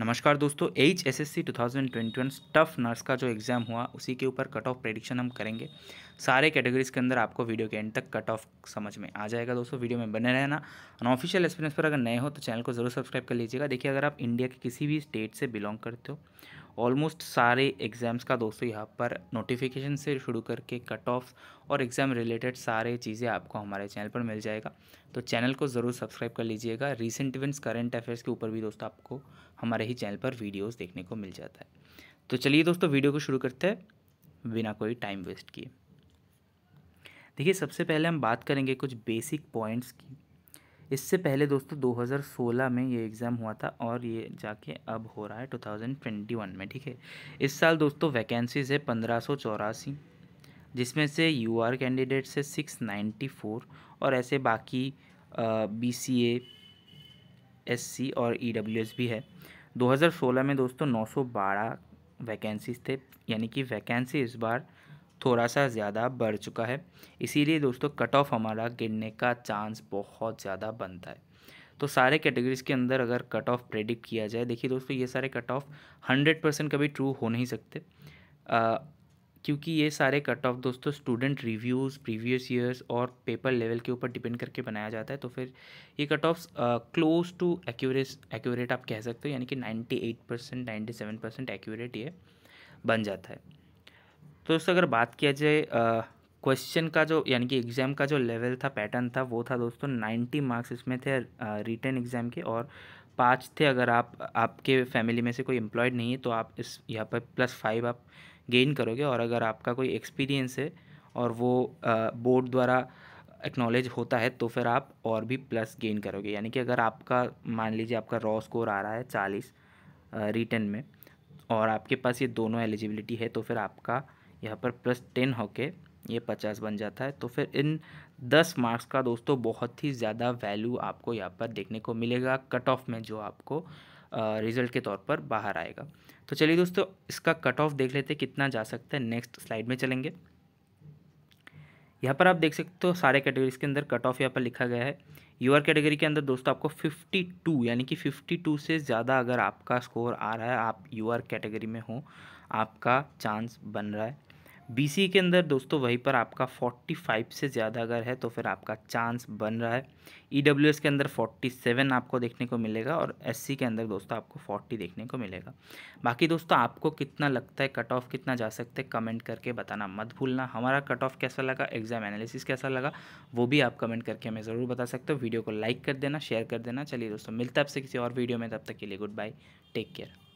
नमस्कार दोस्तों H S S C two thousand twenty one staff nurse का जो एग्ज़ाम हुआ उसी के ऊपर कट ऑफ प्रेडिक्शन हम करेंगे सारे कैटेगरीज़ के अंदर आपको वीडियो के एंड तक कट ऑफ समझ में आ जाएगा दोस्तों वीडियो में बने रहना अनऑफिशियल एक्सपीरियंस पर अगर नए हो तो चैनल को ज़रूर सब्सक्राइब कर लीजिएगा देखिए अगर आप इंडिया के किसी भी स्टेट से बिलोंग करते हो ऑलमोस्ट सारे एग्ज़ाम्स का दोस्तों यहाँ पर नोटिफिकेशन से शुरू करके कट ऑफ और एग्ज़ाम रिलेटेड सारे चीज़ें आपको हमारे चैनल पर मिल जाएगा तो चैनल को ज़रूर सब्सक्राइब कर लीजिएगा रिसेंट इवेंट्स करंट अफेयर्स के ऊपर भी दोस्तों आपको हमारे ही चैनल पर वीडियोज़ देखने को मिल जाता है तो चलिए दोस्तों वीडियो को शुरू करते हैं बिना कोई टाइम वेस्ट किए देखिए सबसे पहले हम बात करेंगे कुछ बेसिक पॉइंट्स की इससे पहले दोस्तों 2016 में ये एग्ज़ाम हुआ था और ये जाके अब हो रहा है 2021 में ठीक है इस साल दोस्तों वैकेंसीज़ है पंद्रह जिसमें से यू आर कैंडिडेट्स है सिक्स और ऐसे बाकी B C A S C और ई डब्ल्यू एस भी है 2016 में दोस्तों 912 वैकेंसीज थे यानी कि वैकेंसी इस बार थोड़ा सा ज़्यादा बढ़ चुका है इसीलिए दोस्तों कट ऑफ हमारा गिरने का चांस बहुत ज़्यादा बनता है तो सारे कैटेगरीज़ के अंदर अगर कट ऑफ प्रेडिक्ट किया जाए देखिए दोस्तों ये सारे कट ऑफ हंड्रेड परसेंट कभी ट्रू हो नहीं सकते आ, क्योंकि ये सारे कट ऑफ दोस्तों स्टूडेंट रिव्यूज़ प्रीवियस ईयर्स और पेपर लेवल के ऊपर डिपेंड करके बनाया जाता है तो फिर ये cut off close to accurate accurate आप कह सकते हो यानी कि ninety eight percent ninety seven percent accurate ये बन जाता है तो दोस्तों अगर बात किया जाए क्वेश्चन का जो यानी कि एग्ज़ाम का जो लेवल था पैटर्न था वो था दोस्तों नाइन्टी मार्क्स इसमें थे रिटर्न एग्ज़ाम के और पाँच थे अगर आप आपके फैमिली में से कोई एम्प्लॉयड नहीं है तो आप इस यहाँ पर प्लस फाइव आप गेन करोगे और अगर आपका कोई एक्सपीरियंस है और वो बोर्ड द्वारा एक्नॉलेज होता है तो फिर आप और भी प्लस गेन करोगे यानी कि अगर आपका मान लीजिए आपका रॉ स्कोर आ रहा है चालीस रिटर्न में और आपके पास ये दोनों एलिजिबिलिटी है तो फिर आपका यहाँ पर प्लस टेन होके ये पचास बन जाता है तो फिर इन दस मार्क्स का दोस्तों बहुत ही ज़्यादा वैल्यू आपको यहाँ पर देखने को मिलेगा कट ऑफ में जो आपको रिजल्ट के तौर पर बाहर आएगा तो चलिए दोस्तों इसका कट ऑफ देख लेते कितना जा सकता है नेक्स्ट स्लाइड में चलेंगे यहाँ पर आप देख सकते हो सारे कैटेगरीज के अंदर कट ऑफ यहाँ पर लिखा गया है यूआर कैटेगरी के अंदर दोस्तों आपको 52 यानी कि 52 से ज़्यादा अगर आपका स्कोर आ रहा है आप यूआर कैटेगरी में हो आपका चांस बन रहा है सी के अंदर दोस्तों वहीं पर आपका 45 से ज़्यादा अगर है तो फिर आपका चांस बन रहा है एस e के अंदर 47 आपको देखने को मिलेगा और सी के अंदर दोस्तों आपको 40 देखने को मिलेगा बाकी दोस्तों आपको कितना लगता है कट ऑफ कितना जा सकते है कमेंट करके बताना मत भूलना हमारा कट ऑफ कैसा लगा एग्जाम एनालिसिस कैसा लगा वो भी आप कमेंट करके हमें ज़रूर बता सकते हो वीडियो को लाइक कर देना शेयर कर देना चलिए दोस्तों मिलता है आपसे किसी और वीडियो में तब तक के लिए गुड बाय टेक केयर